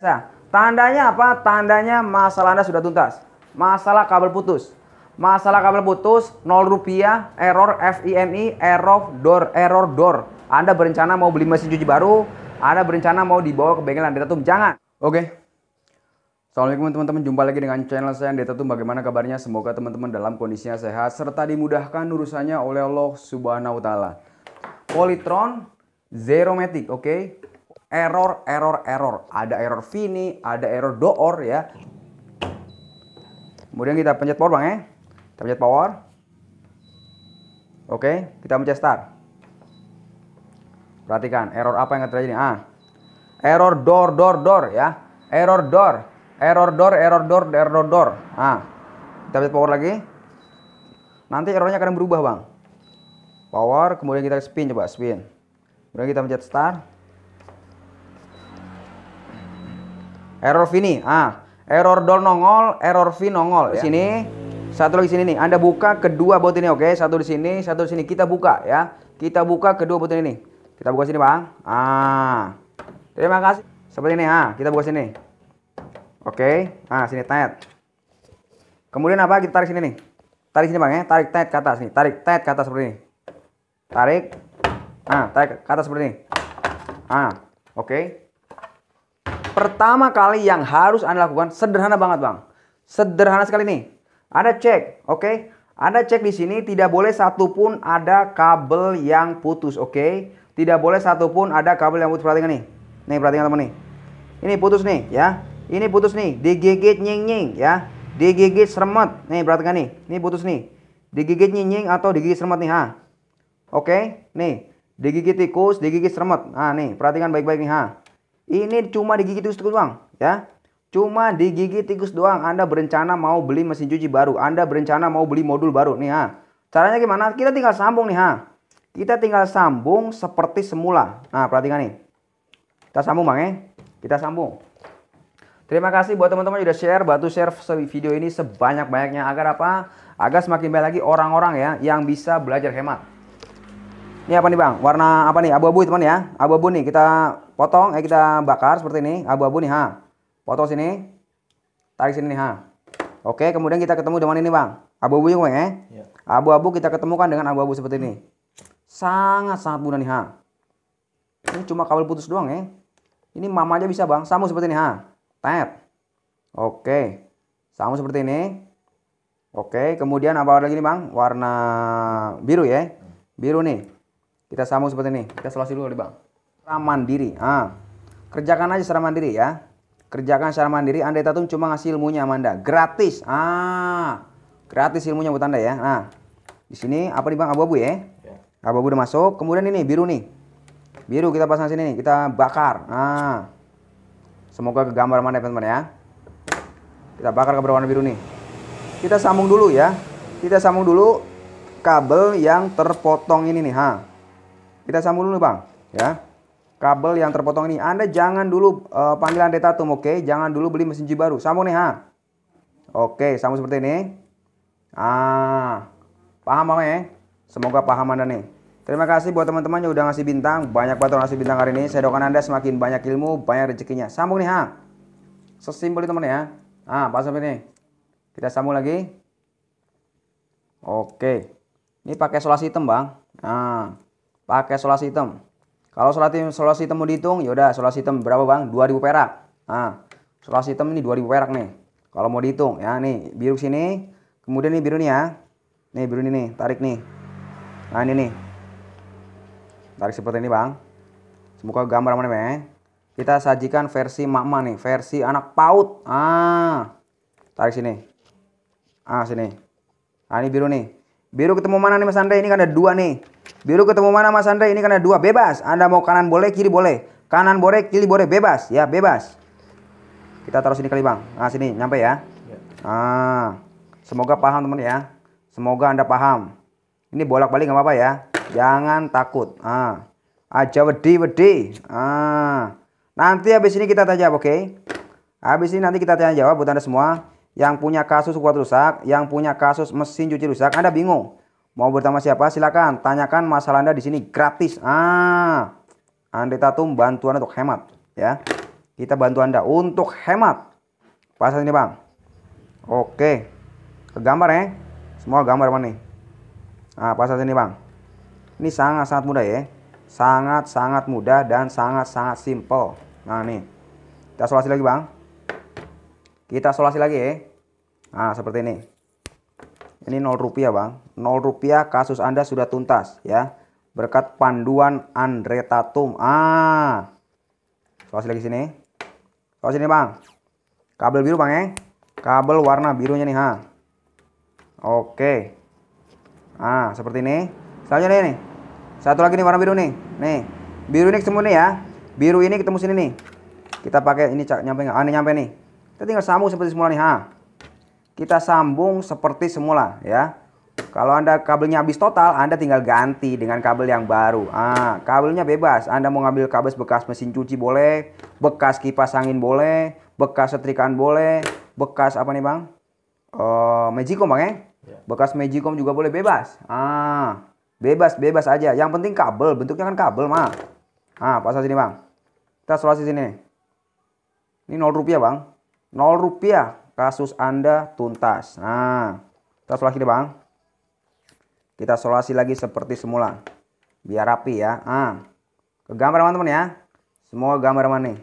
Nah, tandanya apa? Tandanya masalah Anda sudah tuntas. Masalah kabel putus. Masalah kabel putus, 0 rupiah, error FINI, error door, error door. Anda berencana mau beli mesin cuci baru, Anda berencana mau dibawa ke bengkel Anda Tum, jangan. Oke. Assalamualaikum teman-teman, jumpa lagi dengan channel saya Deta Tum. Bagaimana kabarnya? Semoga teman-teman dalam kondisinya sehat serta dimudahkan urusannya oleh Allah Subhanahu wa taala. Polytron Zeromatic, oke? Okay? error, error, error. Ada error Vini, ada error door ya. Kemudian kita pencet power bang ya. Kita pencet power. Oke, kita pencet start. Perhatikan error apa yang terjadi. Ah, error door, door, door ya. Error door, error door, error door, error door. Ah, kita pencet power lagi. Nanti errornya akan berubah bang. Power, kemudian kita spin coba spin. Kemudian kita pencet start. Error V ini, Ah, error door nongol, error V nongol. Ya. Sini. Satu lagi sini nih. Anda buka kedua bot ini, oke? Satu di sini, satu di sini. Kita buka ya. Kita buka kedua bot ini Kita buka sini, Bang. Ah. Terima kasih. Seperti ini, ah. Kita buka sini. Oke. Ah, sini tet. Kemudian apa? Kita tarik sini nih. Tarik sini, Bang ya. Tarik tet ke atas nih. Tarik tet ke atas seperti ini. Tarik. Ah, tarik ke atas seperti ini. Ah, oke. Okay. Pertama kali yang harus Anda lakukan sederhana banget, Bang. Sederhana sekali nih. Anda cek, oke? Okay? Anda cek di sini tidak boleh satupun ada kabel yang putus, oke? Okay? Tidak boleh satupun ada kabel yang putus. Perhatikan nih. Nih, perhatikan teman nih. Ini putus nih, ya. Ini putus nih, digigit nying-nying, ya. Digigit seremet. Nih, perhatikan nih. Ini putus nih. Digigit nying-nying atau digigit seremet nih, ha. Oke? Okay? Nih, digigit tikus, digigit seremet. Nah, nih, perhatikan baik-baik nih, ha. Ini cuma digigit tikus doang, ya. Cuma digigit tikus doang. Anda berencana mau beli mesin cuci baru. Anda berencana mau beli modul baru nih, ha. Caranya gimana? Kita tinggal sambung nih, ha. Kita tinggal sambung seperti semula. Nah, perhatikan nih. Kita sambung, Bang, ya. Kita sambung. Terima kasih buat teman-teman sudah share, bantu share video ini sebanyak-banyaknya agar apa? Agar semakin banyak lagi orang-orang ya yang bisa belajar hemat. Ini apa nih bang? Warna apa nih? Abu-abu teman ya. Abu-abu nih kita potong eh kita bakar seperti ini abu-abu nih ha potong sini tarik sini nih ha oke kemudian kita ketemu dengan ini bang abu-abu ya bang ya. Iya. abu-abu kita ketemukan dengan abu-abu seperti ini sangat sangat mudah nih ha ini cuma kabel putus doang ya ini mama aja bisa bang sama seperti ini ha tap oke sama seperti ini Oke, kemudian apa lagi nih bang? Warna biru ya, biru nih. Kita sama seperti ini. Kita selasi dulu nih bang secara mandiri. Ah. Kerjakan aja secara mandiri ya. Kerjakan secara mandiri. Andai Tatum cuma ngasih ilmunya Amanda, Gratis. Ah. Gratis ilmunya buat Anda ya. Nah, di sini apa nih Bang abu-abu ya? ya. Abu-abu udah masuk. Kemudian ini biru nih. Biru kita pasang sini nih. Kita bakar. Nah. Semoga kegambar mana teman-teman ya. Kita bakar ke berwarna biru nih. Kita sambung dulu ya. Kita sambung dulu kabel yang terpotong ini nih, ha. Kita sambung dulu, Bang, ya kabel yang terpotong ini. Anda jangan dulu uh, panggil Anda Tatum, oke? Okay? Jangan dulu beli mesin cuci baru. Sama nih, ha? Oke, okay, sama seperti ini. Ah, paham apa ya? Semoga paham Anda nih. Terima kasih buat teman-teman yang udah ngasih bintang. Banyak banget ngasih bintang hari ini. Saya doakan Anda semakin banyak ilmu, banyak rezekinya. Sambung nih, ha? Sesimpel itu teman ya. Ah, pas seperti ini. Kita sambung lagi. Oke. Ini pakai solasi hitam, Bang. Nah, pakai solasi hitam. Kalau solar hitam, sholat hitam mau dihitung, yaudah sholat hitam berapa bang? 2000 perak. Nah, sholat hitam ini 2000 perak nih. Kalau mau dihitung ya nih biru sini, kemudian nih biru nih ya. Nih biru ini nih, tarik nih. Nah ini nih. Tarik seperti ini bang. Semoga gambar mana ya. Kita sajikan versi makma nih, versi anak paut. Ah, tarik sini. Ah sini. Ah ini biru nih. Biru ketemu mana nih Mas Andre? Ini kan ada dua nih. Biru ketemu mana Mas Andre? Ini karena dua bebas. Anda mau kanan boleh, kiri boleh. Kanan boleh, kiri boleh, bebas ya, bebas. Kita taruh sini kali bang. Nah sini nyampe ya. ya. Ah, semoga paham teman ya. Semoga anda paham. Ini bolak-balik nggak apa-apa ya. Jangan takut. Ah, aja wedi wedi. Ah, nanti habis ini kita tanya oke? Okay? Habis ini nanti kita tanya jawab buat anda semua yang punya kasus kuat rusak, yang punya kasus mesin cuci rusak, Anda bingung. Mau bertanya siapa? Silakan tanyakan masalah Anda di sini gratis. Ah. Andre Tatum bantuan untuk hemat, ya. Kita bantu Anda untuk hemat. Pasang ini, Bang. Oke. Ke gambar ya. Semua gambar mana nih? ah pasang ini, Bang. Ini sangat-sangat mudah ya. Sangat-sangat mudah dan sangat-sangat simple. Nah, nih. Kita solasi lagi, Bang. Kita solasi lagi ya. Nah, seperti ini. Ini 0 rupiah bang. 0 rupiah kasus Anda sudah tuntas ya. Berkat panduan Andre Tatum. Ah. Soal lagi sini. Soal sini bang. Kabel biru bang ya. Kabel warna birunya nih ha. Oke. Ah seperti ini. Selanjutnya nih. Satu lagi nih warna biru nih. Nih. Biru ini ketemu nih ya. Biru ini ketemu sini nih. Kita pakai ini nyampe nggak? Ah ini nyampe nih. Kita tinggal sambung seperti semula nih ha kita sambung seperti semula ya. Kalau Anda kabelnya habis total, Anda tinggal ganti dengan kabel yang baru. Ah, kabelnya bebas. Anda mau ngambil kabel bekas mesin cuci boleh, bekas kipas angin boleh, bekas setrikaan boleh, bekas apa nih, Bang? Uh, magicom, Bang, ya? ya? Bekas magicom juga boleh bebas. Ah, bebas, bebas aja. Yang penting kabel, bentuknya kan kabel, mah. Ah, pasang sini, Bang. Kita solasi sini. Ini nol rupiah, Bang. Nol rupiah kasus Anda tuntas. Nah, kita solasi deh bang. Kita solasi lagi seperti semula. Biar rapi ya. Nah, ke gambar teman-teman ya. Semua gambar mana nih?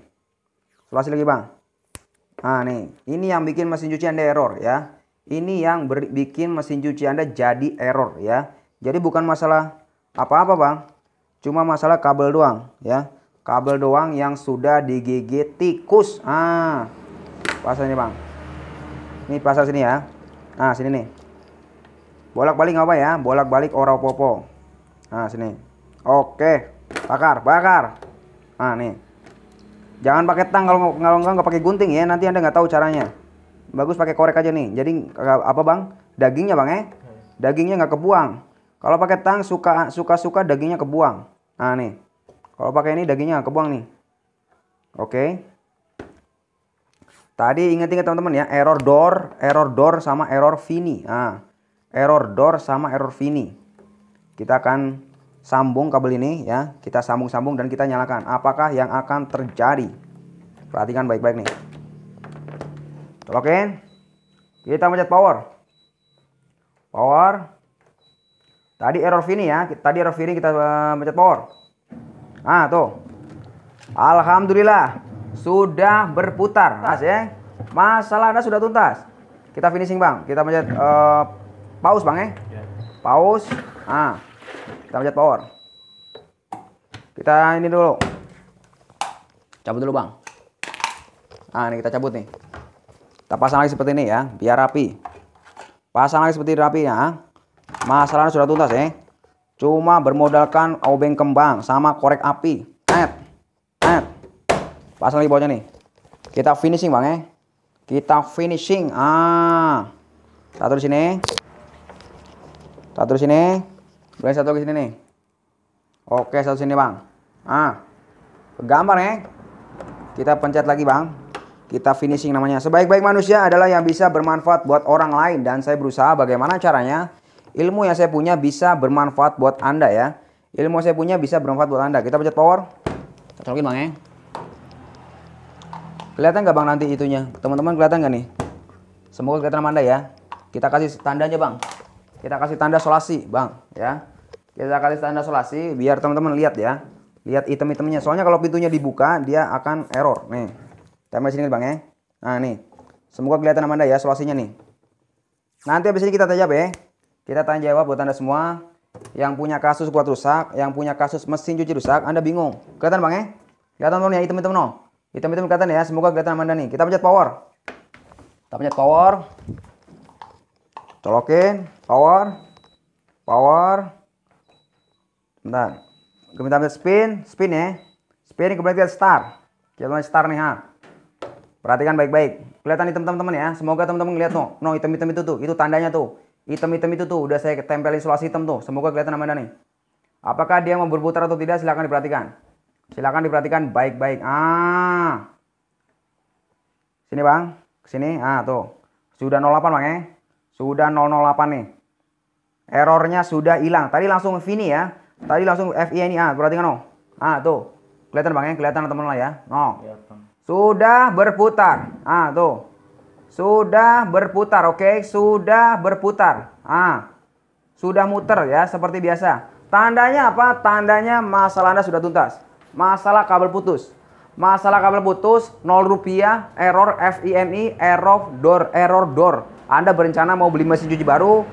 Solasi lagi bang. Nah nih, ini yang bikin mesin cuci Anda error ya. Ini yang ber bikin mesin cuci Anda jadi error ya. Jadi bukan masalah apa-apa bang. Cuma masalah kabel doang ya kabel doang yang sudah digigit tikus. Ah, pasanya bang. Ini pasar sini ya. Nah, sini nih. Bolak-balik apa ya? Bolak-balik ora popo. Nah, sini. Oke. Bakar, bakar. Nah, nih. Jangan pakai tang kalau kalau nggak nggak pakai gunting ya, nanti Anda nggak tahu caranya. Bagus pakai korek aja nih. Jadi apa, Bang? Dagingnya, Bang, eh? Dagingnya nggak kebuang. Kalau pakai tang suka suka suka dagingnya kebuang. Nah, nih. Kalau pakai ini dagingnya nggak kebuang nih. Oke. Okay. Tadi ingat-ingat teman-teman ya, error door, error door sama error fini. Nah, error door sama error fini. Kita akan sambung kabel ini ya, kita sambung-sambung dan kita nyalakan. Apakah yang akan terjadi? Perhatikan baik-baik nih. Oke, Kita mencet power. Power. Tadi error fini ya. Tadi error fini kita eh, mencet power. Ah, tuh. Alhamdulillah sudah berputar, Mas ya. Masalah Anda sudah tuntas. Kita finishing, Bang. Kita pencet uh, pause, Bang ya. ya. Pause. Ah. Kita pencet power. Kita ini dulu. Cabut dulu, Bang. Nah, ini kita cabut nih. Kita pasang lagi seperti ini ya, biar rapi. Pasang lagi seperti rapi ya. Masalahnya sudah tuntas ya. Cuma bermodalkan obeng kembang sama korek api. Pasang lagi bawahnya nih. Kita finishing bang ya. Kita finishing. Ah. Satu di sini. Satu di sini. boleh satu di sini nih. Oke, satu sini bang. Ah. Gambar ya. Kita pencet lagi bang kita finishing namanya. Sebaik-baik manusia adalah yang bisa bermanfaat buat orang lain dan saya berusaha bagaimana caranya ilmu yang saya punya bisa bermanfaat buat Anda ya. Ilmu yang saya punya bisa bermanfaat buat Anda. Kita pencet power. Kita lagi Bang ya. Kelihatan nggak bang nanti itunya? Teman-teman kelihatan nggak nih? Semoga kelihatan sama ya. Kita kasih tandanya bang. Kita kasih tanda solasi bang ya. Kita kasih tanda solasi biar teman-teman lihat ya. Lihat item-itemnya. Soalnya kalau pintunya dibuka dia akan error. Nih. Tempel sini bang ya. Nah nih. Semoga kelihatan sama ya solasinya nih. Nanti habis ini kita tanya ya. Kita tanya jawab buat anda semua yang punya kasus kuat rusak, yang punya kasus mesin cuci rusak, Anda bingung. Kelihatan Bang ya? Kelihatan Bang ya item-item no? Hitam-hitam kelihatan ya. Semoga kelihatan Amanda nih. Kita pencet power. Kita pencet power. Colokin. Power. Power. Bentar. Kemudian ambil spin. Spin ya. Spin kemudian kita start, Kita start nih ha. Perhatikan baik-baik. Kelihatan hitam teman-teman ya. Semoga teman-teman ngeliat tuh. No, hitam-hitam itu tuh. Itu tandanya tuh. Hitam-hitam itu tuh. Udah saya tempel isolasi hitam tuh. Semoga kelihatan Amanda nih. Apakah dia mau berputar atau tidak silahkan diperhatikan. Silakan diperhatikan baik-baik. Ah. Sini, Bang. Sini. Ah, tuh. Sudah 08, Bang, ya. Sudah 008 nih. Errornya sudah hilang. Tadi langsung Vini ya. Tadi langsung FI ini. Ah, perhatikan, no. Ah, tuh. Kelihatan, Bang, ya. Kelihatan teman-teman lah ya. Iya, no. Sudah berputar. Ah, tuh. Sudah berputar, oke? Okay? Sudah berputar. Ah. Sudah muter ya, seperti biasa. Tandanya apa? Tandanya masalah Anda sudah tuntas masalah kabel putus. Masalah kabel putus, 0 rupiah, error FINI, error door, error door. Anda berencana mau beli mesin cuci baru,